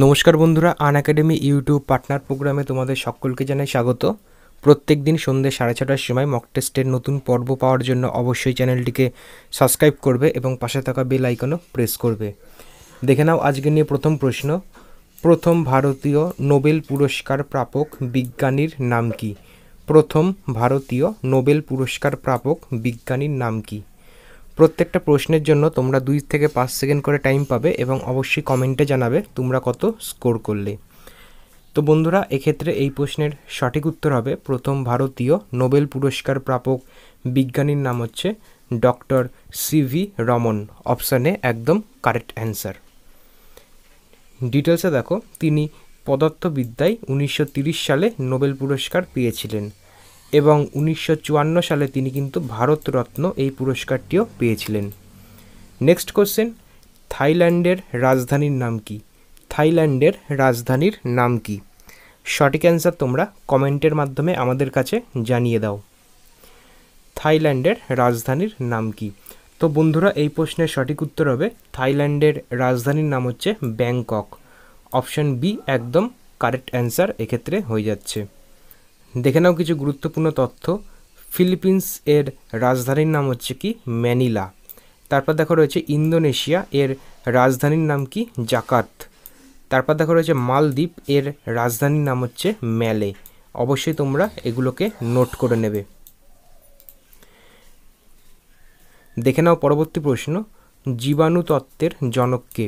নমস্কার বন্ধুরা আন academy YouTube partner প্রোগ্রামে তোমাদের সকলকে জানাই স্বাগত প্রত্যেক দিন সন্ধ্যে সাড়ে ছটার সময় মক টেস্টের নতুন পর্ব পাওয়ার জন্য অবশ্যই চ্যানেলটিকে সাবস্ক্রাইব করবে এবং পাশে থাকা বেল আইকনও প্রেস করবে দেখে নাও আজকে নিয়ে প্রথম প্রশ্ন প্রথম ভারতীয় নোবেল পুরস্কার প্রাপক বিজ্ঞানীর নাম কি প্রথম ভারতীয় নোবেল পুরস্কার প্রাপক বিজ্ঞানীর নাম কী প্রত্যেকটা প্রশ্নের জন্য তোমরা দুই থেকে পাঁচ সেকেন্ড করে টাইম পাবে এবং অবশ্যই কমেন্টে জানাবে তোমরা কত স্কোর করলে তো বন্ধুরা এক্ষেত্রে এই প্রশ্নের সঠিক উত্তর হবে প্রথম ভারতীয় নোবেল পুরস্কার প্রাপক বিজ্ঞানীর নাম হচ্ছে ডক্টর সিভি রমন অপশানে একদম কারেক্ট অ্যান্সার ডিটেলসে দেখো তিনি পদার্থবিদ্যায় উনিশশো সালে নোবেল পুরস্কার পেয়েছিলেন এবং উনিশশো সালে তিনি কিন্তু ভারতরত্ন এই পুরস্কারটিও পেয়েছিলেন নেক্সট কোশ্চেন থাইল্যান্ডের রাজধানীর নাম কি থাইল্যান্ডের রাজধানীর নাম কি সঠিক অ্যান্সার তোমরা কমেন্টের মাধ্যমে আমাদের কাছে জানিয়ে দাও থাইল্যান্ডের রাজধানীর নাম কি তো বন্ধুরা এই প্রশ্নের সঠিক উত্তর হবে থাইল্যান্ডের রাজধানীর নাম হচ্ছে ব্যাংকক অপশন বি একদম কারেক্ট অ্যান্সার এক্ষেত্রে হয়ে যাচ্ছে দেখে নাও কিছু গুরুত্বপূর্ণ তথ্য ফিলিপিন্স এর রাজধানীর নাম হচ্ছে কি ম্যানিলা তারপর দেখো রয়েছে ইন্দোনেশিয়া এর রাজধানীর নাম কি জাকাত তারপর দেখো রয়েছে মালদ্বীপ এর রাজধানীর নাম হচ্ছে ম্যালে অবশ্যই তোমরা এগুলোকে নোট করে নেবে দেখে নাও পরবর্তী প্রশ্ন জীবাণু তত্ত্বের জনক কে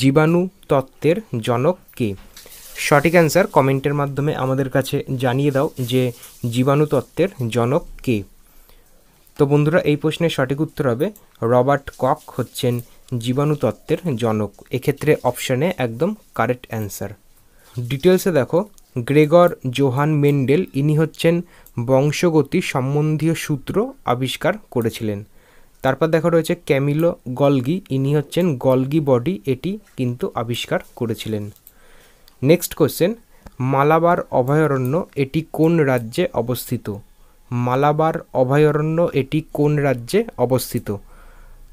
জীবাণু তত্ত্বের জনক কে সঠিক অ্যান্সার কমেন্টের মাধ্যমে আমাদের কাছে জানিয়ে দাও যে জীবাণুতত্ত্বের জনক কে তো বন্ধুরা এই প্রশ্নের সঠিক উত্তর হবে রবার্ট কক হচ্ছেন জীবাণুতত্ত্বের জনক এক্ষেত্রে অপশানে একদম কারেক্ট অ্যান্সার ডিটেলসে দেখো গ্রেগর জোহান মেন্ডেল ইনি হচ্ছেন বংশগতি সম্বন্ধীয় সূত্র আবিষ্কার করেছিলেন তারপর দেখা রয়েছে ক্যামিলো গলগি ইনি হচ্ছেন গলগি বডি এটি কিন্তু আবিষ্কার করেছিলেন নেক্সট কোশ্চেন মালাবার অভয়ারণ্য এটি কোন রাজ্যে অবস্থিত মালাবার অভয়ারণ্য এটি কোন রাজ্যে অবস্থিত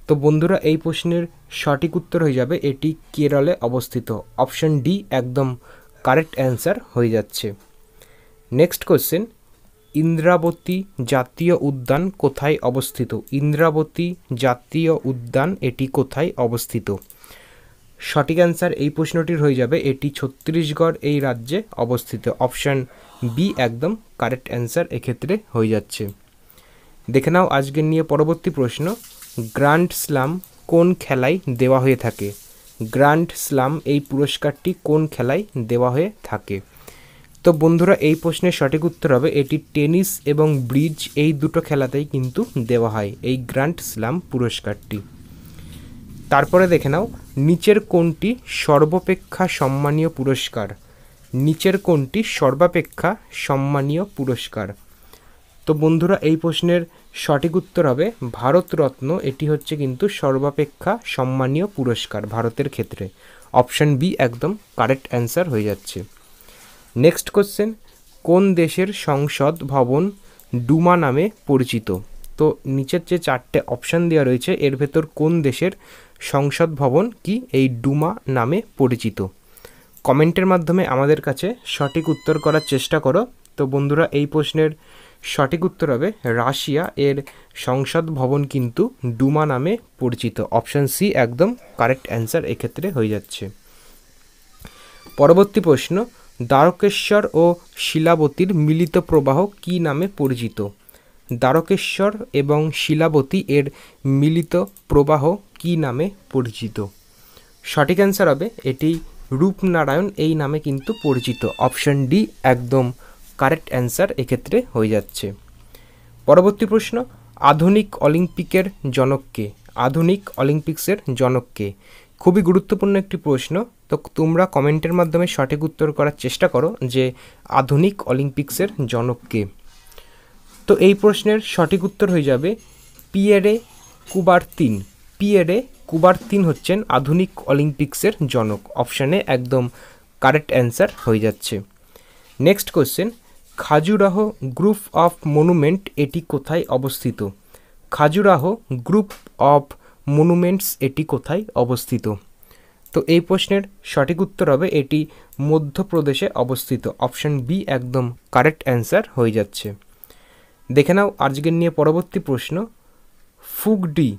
তো বন্ধুরা এই প্রশ্নের সঠিক উত্তর হয়ে যাবে এটি কেরলে অবস্থিত অপশন ডি একদম কারেক্ট অ্যান্সার হয়ে যাচ্ছে নেক্সট কোয়েশ্চেন ইন্দ্রাবতী জাতীয় উদ্যান কোথায় অবস্থিত ইন্দ্রাবতী জাতীয় উদ্যান এটি কোথায় অবস্থিত সঠিক অ্যান্সার এই প্রশ্নটির হয়ে যাবে এটি ছত্তিশগড় এই রাজ্যে অবস্থিত অপশান বি একদম কারেক্ট অ্যান্সার এক্ষেত্রে হয়ে যাচ্ছে দেখে নাও আজকের নিয়ে পরবর্তী প্রশ্ন গ্র্যান্ড স্লাম কোন খেলায় দেওয়া হয়ে থাকে গ্র্যান্ড স্লাম এই পুরস্কারটি কোন খেলায় দেওয়া হয়ে থাকে তো বন্ধুরা এই প্রশ্নের সঠিক উত্তর হবে এটি টেনিস এবং ব্রিজ এই দুটো খেলাতেই কিন্তু দেওয়া হয় এই গ্র্যান্ড স্লাম পুরস্কারটি তারপরে দেখে নাও নিচের কোনটি সর্বাপেক্ষা সম্মানীয় পুরস্কার নিচের কোনটি সর্বাপেক্ষা সম্মানীয় পুরস্কার তো বন্ধুরা এই প্রশ্নের সঠিক উত্তর হবে ভারতরত্ন এটি হচ্ছে কিন্তু সর্বাপেক্ষা সম্মানীয় পুরস্কার ভারতের ক্ষেত্রে অপশান বি একদম কারেক্ট অ্যান্সার হয়ে যাচ্ছে নেক্সট কোশ্চেন কোন দেশের সংসদ ভবন ডুমা নামে পরিচিত তো নিচের যে চারটে অপশান দেওয়া রয়েছে এর ভেতর কোন দেশের সংসদ ভবন কি এই ডুমা নামে পরিচিত কমেন্টের মাধ্যমে আমাদের কাছে সঠিক উত্তর করার চেষ্টা করো তো বন্ধুরা এই প্রশ্নের সঠিক উত্তর হবে রাশিয়া এর সংসদ ভবন কিন্তু ডুমা নামে পরিচিত অপশান সি একদম কারেক্ট অ্যান্সার এক্ষেত্রে হয়ে যাচ্ছে পরবর্তী প্রশ্ন দ্বারকেশ্বর ও শিলাবতীর মিলিত প্রবাহ কি নামে পরিচিত দ্বারকেশ্বর এবং শিলাবতী এর মিলিত প্রবাহ কি নামে পরিচিত সঠিক অ্যান্সার হবে এটি রূপনারায়ণ এই নামে কিন্তু পরিচিত অপশন ডি একদম কারেক্ট অ্যান্সার এক্ষেত্রে হয়ে যাচ্ছে পরবর্তী প্রশ্ন আধুনিক অলিম্পিকের জনককে আধুনিক অলিম্পিক্সের জনককে খুবই গুরুত্বপূর্ণ একটি প্রশ্ন তো তোমরা কমেন্টের মাধ্যমে সঠিক উত্তর করার চেষ্টা করো যে আধুনিক অলিম্পিক্সের জনককে তো এই প্রশ্নের সঠিক উত্তর হয়ে যাবে পিয়েরে কুবার্তিন পিয়েরে কুবার্তিন হচ্ছেন আধুনিক অলিম্পিক্সের জনক অপশানে একদম কারেক্ট অ্যান্সার হয়ে যাচ্ছে next question Khajuraho group of monument এটি কোথায় অবস্থিত খাজুরাহ গ্রুপ অফ মনুমেন্টস এটি কোথায় অবস্থিত তো এই প্রশ্নের সঠিক উত্তর হবে এটি মধ্যপ্রদেশে অবস্থিত অপশান বি একদম কারেক্ট অ্যান্সার হয়ে যাচ্ছে দেখে নাও আজকের নিয়ে পরবর্তী প্রশ্ন ফুগডি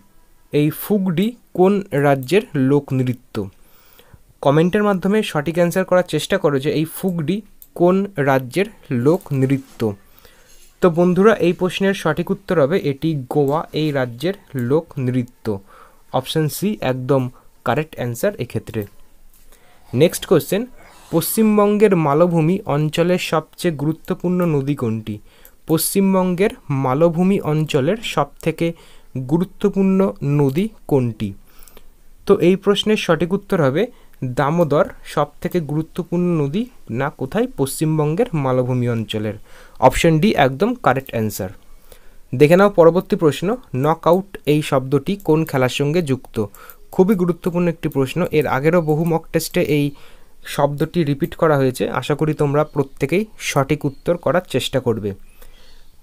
এই ফুগডি কোন রাজ্যের লোকনৃত্য কমেন্টের মাধ্যমে সঠিক অ্যান্সার করার চেষ্টা করো যে এই ফুগডি কোন রাজ্যের লোকনৃত্য তো বন্ধুরা এই প্রশ্নের সঠিক উত্তর হবে এটি গোয়া এই রাজ্যের লোকনৃত্য অপশান সি একদম কারেক্ট অ্যান্সার এক্ষেত্রে নেক্সট কোশ্চেন পশ্চিমবঙ্গের মালভূমি অঞ্চলের সবচেয়ে গুরুত্বপূর্ণ নদী কোনটি পশ্চিমবঙ্গের মালভূমি অঞ্চলের সবথেকে থেকে গুরুত্বপূর্ণ নদী কোনটি তো এই প্রশ্নের সঠিক উত্তর হবে দামোদর সব থেকে গুরুত্বপূর্ণ নদী না কোথায় পশ্চিমবঙ্গের মালভূমি অঞ্চলের অপশন ডি একদম কারেক্ট অ্যান্সার দেখে নাও পরবর্তী প্রশ্ন নক আউট এই শব্দটি কোন খেলার সঙ্গে যুক্ত খুবই গুরুত্বপূর্ণ একটি প্রশ্ন এর আগেরও বহু মক টেস্টে এই শব্দটি রিপিট করা হয়েছে আশা করি তোমরা প্রত্যেকেই সঠিক উত্তর করার চেষ্টা করবে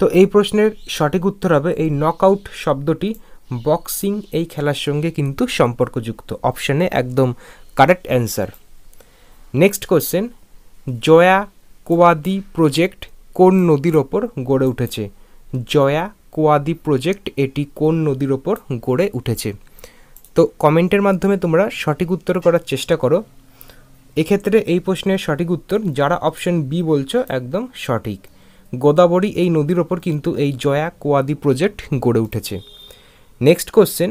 তো এই প্রশ্নের সঠিক উত্তর হবে এই নকআউট শব্দটি বক্সিং এই খেলার সঙ্গে কিন্তু সম্পর্কযুক্ত অপশানে একদম correct answer next question Jayakwadi project কোন নদীর ওপর গড়ে উঠেছে জয়া কোয়াদি প্রজেক্ট এটি কোন নদীর ওপর গড়ে উঠেছে তো কমেন্টের মাধ্যমে তোমরা সঠিক উত্তর করার চেষ্টা করো এক্ষেত্রে এই প্রশ্নের সঠিক উত্তর যারা অপশন বি বলছো একদম সঠিক গোদাবরী এই নদীর ওপর কিন্তু এই জয়া কোয়াদি প্রজেক্ট গড়ে উঠেছে নেক্সট কোশ্চেন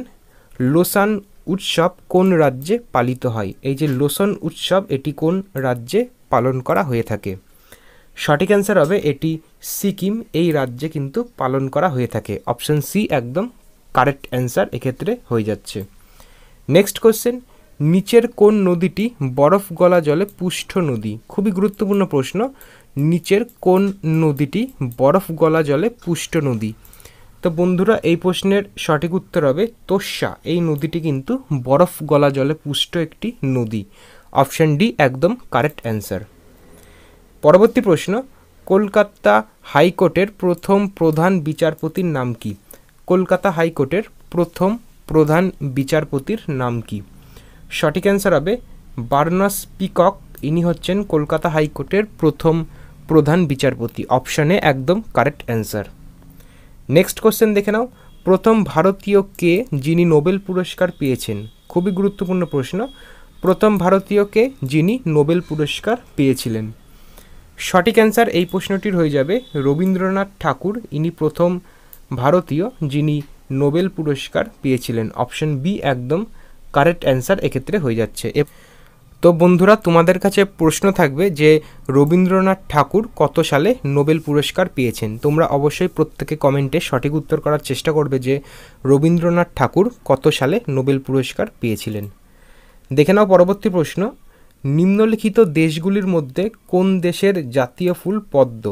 লোসান উৎসব কোন রাজ্যে পালিত হয় এই যে লোসন উৎসব এটি কোন রাজ্যে পালন করা হয়ে থাকে সঠিক অ্যান্সার হবে এটি সিকিম এই রাজ্যে কিন্তু পালন করা হয়ে থাকে অপশন সি একদম কারেক্ট অ্যান্সার এক্ষেত্রে হয়ে যাচ্ছে নেক্সট কোশ্চেন নিচের কোন নদীটি বরফ গলা জলে পুষ্ট নদী খুবই গুরুত্বপূর্ণ প্রশ্ন নিচের কোন নদীটি বরফ গলা জলে পুষ্ট নদী তো বন্ধুরা এই প্রশ্নের সঠিক উত্তর হবে তোষা এই নদীটি কিন্তু বরফ গলা জলে পুষ্ট একটি নদী অপশান ডি একদম কারেক্ট অ্যান্সার পরবর্তী প্রশ্ন কলকাতা হাইকোর্টের প্রথম প্রধান বিচারপতির নাম কি কলকাতা হাইকোর্টের প্রথম প্রধান বিচারপতির নাম কি সঠিক অ্যান্সার হবে বার্নাস পিকক ইনি হচ্ছেন কলকাতা হাইকোর্টের প্রথম প্রধান বিচারপতি অপশানে একদম কারেক্ট অ্যান্সার নেক্সট কোশ্চেন দেখে নাও প্রথম ভারতীয় কে যিনি নোবেল পুরস্কার পেয়েছেন খুবই গুরুত্বপূর্ণ প্রশ্ন প্রথম ভারতীয়কে যিনি নোবেল পুরস্কার পেয়েছিলেন সঠিক অ্যান্সার এই প্রশ্নটির হয়ে যাবে রবীন্দ্রনাথ ঠাকুর ইনি প্রথম ভারতীয় যিনি নোবেল পুরস্কার পেয়েছিলেন অপশন বি একদম কারেক্ট অ্যান্সার এক্ষেত্রে হয়ে যাচ্ছে তো বন্ধুরা তোমাদের কাছে প্রশ্ন থাকবে যে রবীন্দ্রনাথ ঠাকুর কত সালে নোবেল পুরস্কার পেয়েছেন তোমরা অবশ্যই প্রত্যেকে কমেন্টে সঠিক উত্তর করার চেষ্টা করবে যে রবীন্দ্রনাথ ঠাকুর কত সালে নোবেল পুরস্কার পেয়েছিলেন দেখে নাও পরবর্তী প্রশ্ন নিম্নলিখিত দেশগুলির মধ্যে কোন দেশের জাতীয় ফুল পদ্ম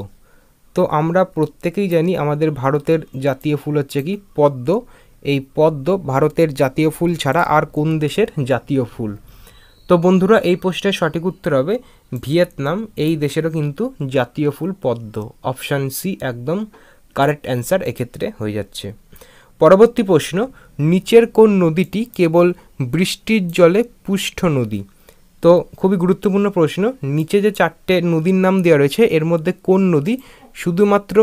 তো আমরা প্রত্যেকেই জানি আমাদের ভারতের জাতীয় ফুল হচ্ছে কি পদ্ম এই পদ্ম ভারতের জাতীয় ফুল ছাড়া আর কোন দেশের জাতীয় ফুল তো বন্ধুরা এই প্রশ্নের সঠিক উত্তর হবে ভিয়েতনাম এই দেশেরও কিন্তু জাতীয় ফুল পদ্ম অপশান সি একদম কারেক্ট অ্যান্সার এক্ষেত্রে হয়ে যাচ্ছে পরবর্তী প্রশ্ন নিচের কোন নদীটি কেবল বৃষ্টির জলে পুষ্ঠ নদী তো খুবই গুরুত্বপূর্ণ প্রশ্ন নিচে যে চারটে নদীর নাম দেওয়া রয়েছে এর মধ্যে কোন নদী শুধুমাত্র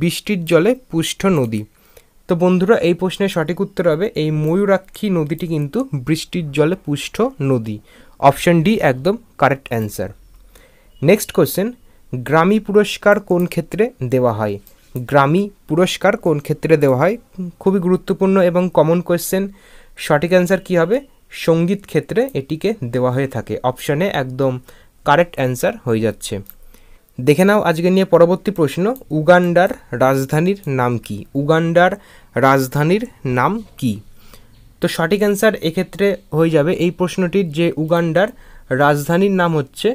বৃষ্টির জলে পুষ্ঠ নদী তো বন্ধুরা এই প্রশ্নের সঠিক উত্তর হবে এই ময়ূরাক্ষী নদীটি কিন্তু বৃষ্টির জলে পুষ্ঠ নদী অপশন ডি একদম correct answer next question Grammy পুরস্কার কোন ক্ষেত্রে দেওয়া হয় গ্রামী পুরস্কার কোন ক্ষেত্রে দেওয়া হয় খুবই গুরুত্বপূর্ণ এবং কমন কোয়েশ্চেন সঠিক অ্যান্সার কী হবে সঙ্গীত ক্ষেত্রে এটিকে দেওয়া হয়ে থাকে অপশানে একদম কারেক্ট অ্যান্সার হয়ে যাচ্ছে দেখে নাও আজকে নিয়ে পরবর্তী প্রশ্ন উগান্ডার রাজধানীর নাম কি উগান্ডার রাজধানীর নাম কী তো সঠিক অ্যান্সার এক্ষেত্রে হয়ে যাবে এই প্রশ্নটির যে উগান্ডার রাজধানীর নাম হচ্ছে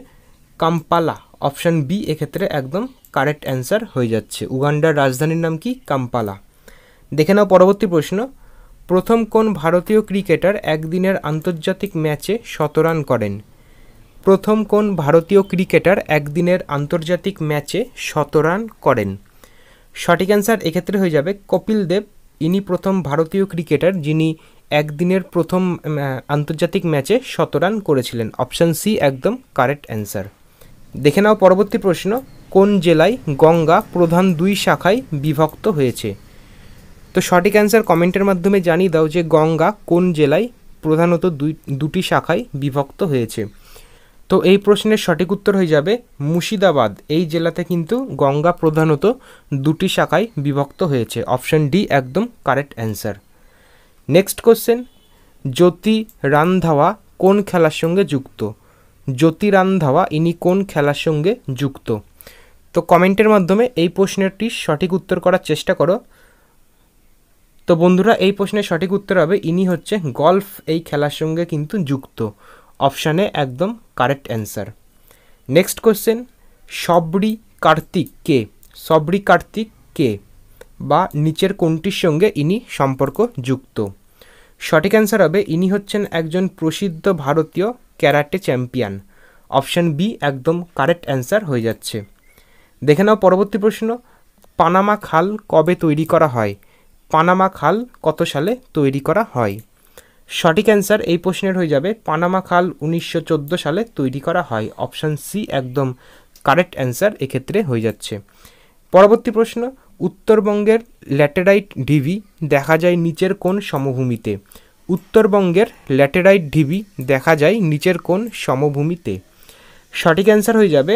কাম্পালা অপশান বি এক্ষেত্রে একদম কারেক্ট অ্যান্সার হয়ে যাচ্ছে উগান্ডার রাজধানীর নাম কি কাম্পালা দেখে নাও পরবর্তী প্রশ্ন প্রথম কোন ভারতীয় ক্রিকেটার একদিনের আন্তর্জাতিক ম্যাচে শতরান করেন প্রথম কোন ভারতীয় ক্রিকেটার একদিনের আন্তর্জাতিক ম্যাচে শতরান করেন সঠিক অ্যান্সার এক্ষেত্রে হয়ে যাবে কপিল দেব ইনি প্রথম ভারতীয় ক্রিকেটার যিনি একদিনের প্রথম আন্তর্জাতিক ম্যাচে শত রান করেছিলেন অপশান সি একদম কারেক্ট অ্যান্সার দেখে নাও পরবর্তী প্রশ্ন কোন জেলায় গঙ্গা প্রধান দুই শাখায় বিভক্ত হয়েছে তো সঠিক অ্যান্সার কমেন্টের মাধ্যমে জানিয়ে দাও যে গঙ্গা কোন জেলায় প্রধানত দুই দুটি শাখায় বিভক্ত হয়েছে তো এই প্রশ্নের সঠিক উত্তর হয়ে যাবে মুর্শিদাবাদ এই জেলাতে কিন্তু গঙ্গা প্রধানত দুটি শাখায় বিভক্ত হয়েছে অপশন ডি একদম correct answer next question Jyoti Randhawa কোন খেলার সঙ্গে যুক্ত জ্যোতি রান্ধাওয়া ইনি কোন খেলার সঙ্গে যুক্ত তো কমেন্টের মাধ্যমে এই প্রশ্নটির সঠিক উত্তর করার চেষ্টা করো তো বন্ধুরা এই প্রশ্নের সঠিক উত্তর হবে ইনি হচ্ছে গলফ এই খেলার সঙ্গে কিন্তু যুক্ত অপশানে একদম correct answer next question Sabari Karthik কে সবরি কার্তিক কে বা নিচের কোনটির সঙ্গে ইনি সম্পর্ক যুক্ত সঠিক অ্যান্সার হবে ইনি হচ্ছেন একজন প্রসিদ্ধ ভারতীয় ক্যারাটে চ্যাম্পিয়ন অপশান বি একদম কারেক্ট অ্যান্সার হয়ে যাচ্ছে দেখে নাও পরবর্তী প্রশ্ন পানামা খাল কবে তৈরি করা হয় পানামা খাল কত সালে তৈরি করা হয় সঠিক অ্যান্সার এই প্রশ্নের হয়ে যাবে পানামা খাল উনিশশো সালে তৈরি করা হয় অপশান সি একদম কারেক্ট অ্যান্সার এক্ষেত্রে হয়ে যাচ্ছে পরবর্তী প্রশ্ন উত্তরবঙ্গের ল্যাটেরাইট ঢিবি দেখা যায় নিচের কোন সমভূমিতে উত্তরবঙ্গের ল্যাটেরাইট ঢিবি দেখা যায় নিচের কোন সমভূমিতে সঠিক অ্যান্সার হয়ে যাবে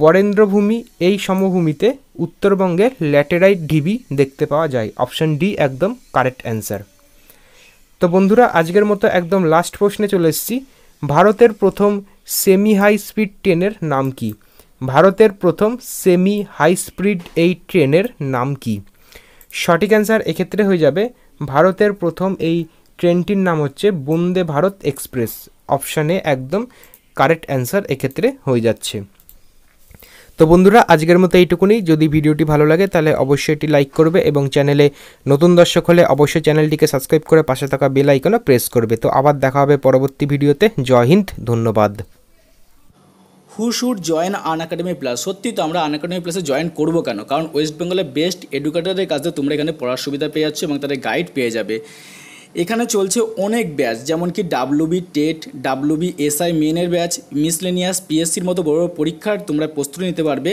বরেন্দ্রভূমি এই সমভূমিতে উত্তরবঙ্গের ল্যাটেরাইট ঢিবি দেখতে পাওয়া যায় অপশন ডি একদম কারেক্ট অ্যান্সার তো বন্ধুরা আজকের মতো একদম লাস্ট প্রশ্নে চলে এসেছি ভারতের প্রথম সেমি হাই স্পিড ট্রেনের নাম কী ভারতের প্রথম সেমি হাই স্পিড এই ট্রেনের নাম কি সঠিক অ্যান্সার এক্ষেত্রে হয়ে যাবে ভারতের প্রথম এই ট্রেনটির নাম হচ্ছে বন্দে ভারত এক্সপ্রেস অপশানে একদম কারেক্ট অ্যান্সার এক্ষেত্রে হয়ে যাচ্ছে তো বন্ধুরা আজকের মতো এইটুকুনি যদি ভিডিওটি ভালো লাগে তাহলে অবশ্যই এটি লাইক করবে এবং চ্যানেলে নতুন দর্শক হলে অবশ্যই চ্যানেলটিকে সাবস্ক্রাইব করে পাশে থাকা বেল প্রেস করবে তো আবার দেখা হবে পরবর্তী ভিডিওতে জয় হিন্দ ধন্যবাদ who should join Unacademy plus সত্যি তো আমরা আন একাডেমি প্লাসে জয়েন করবো কেন কারণ ওয়েস্ট বেঙ্গলের বেস্ট এডুকেটারের কাছে তোমরা এখানে পড়ার সুবিধা পেয়ে যাচ্ছ এবং তাদের গাইড পেয়ে যাবে এখানে চলছে অনেক ব্যাচ যেমন কি ডাব্লুবি টেট ডাব্লুবি এসআই মেনের ব্যাচ মিসলেনিয়াস পিএসসির মতো বড় পরীক্ষার তোমরা প্রস্তুতি নিতে পারবে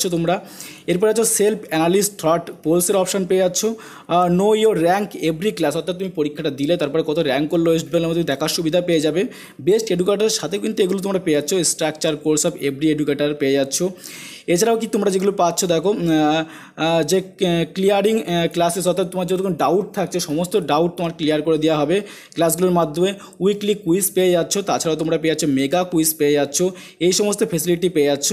পাচ্ছ তোমরা এরপরে আছো সেলফ অ্যানালিস্ট থট পোলসের অপশান পেয়ে যাচ্ছ know your rank every class অর্থাৎ তুমি পরীক্ষাটা দিলে তারপরে কত র্যাঙ্ক করলো ওয়েস্ট বেঙ্গলের মধ্যে দেখার সুবিধা পেয়ে যাবে বেস্ট এডুকেটারের সাথে কিন্তু এগুলো তোমরা পেয়ে যাচ্ছ structure course of every educator পেয়ে যাচ্ছ এছাড়াও কি তোমরা যেগুলো পাচ্ছ দেখো যে ক্লিয়ারিং ক্লাসেস অর্থাৎ তোমার যতক্ষণ ডাউট থাকছে সমস্ত ডাউট তোমার ক্লিয়ার করে দেওয়া হবে ক্লাসগুলোর মাধ্যমে উইকলি কুইজ পেয়ে যাচ্ছ তাছাড়াও তোমরা পেয়ে যাচ্ছ মেগা কুইজ পেয়ে যাচ্ছ এই সমস্ত ফেসিলিটি পেয়ে যাচ্ছ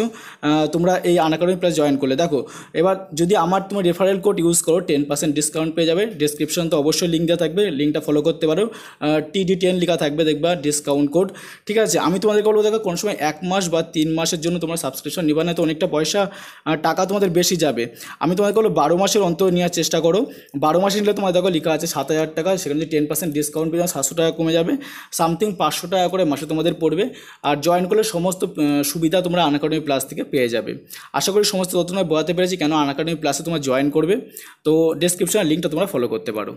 তোমরা এই আনাকাডেমি প্লাস জয়েন করলে দেখো থাকো এবার যদি আমার তুমি রেফারেল কোড ইউজ করো টেন পার্সেন্ট ডিসকাউন্ট পেয়ে যাবে ডিসক্রিপশন তো অবশ্যই লিঙ্ক দেওয়া থাকবে লিঙ্কটা ফলো করতে পারো টিডি টেন লেখা থাকবে দেখবা ডিসকাউন্ট কোড ঠিক আছে আমি তোমাদের বলবো দেখো কোনো সময় এক মাস বা তিন মাসের জন্য তোমার সাবস্ক্রিপশন নিবা না তো অনেকটা পয়সা টাকা তোমাদের বেশি যাবে আমি তোমাদের বলবো বারো মাসের অন্তর নেওয়ার চেষ্টা করো বারো মাসে নিলে তোমার দেখো লেখা আছে সাত হাজার টাকা সেখানে যদি টেন পার্সেন্ট ডিসকাউন্ট পেয়ে সাতশো টাকা কমে যাবে সামথিং পাঁচশো টাকা করে মাসে তোমাদের পড়বে আর জয়েন করলে সমস্ত সুবিধা তোমরা আনাকাডেমি প্লাস থেকে পেয়ে যাবে আশা করি সমস্ত তথ্য নয় করাতে পেরেছি কেন আনাকাডেমি প্লাসে তোমরা জয়েন করবে তো ডিসক্রিপশানের লিঙ্কটা তোমরা ফলো করতে পারো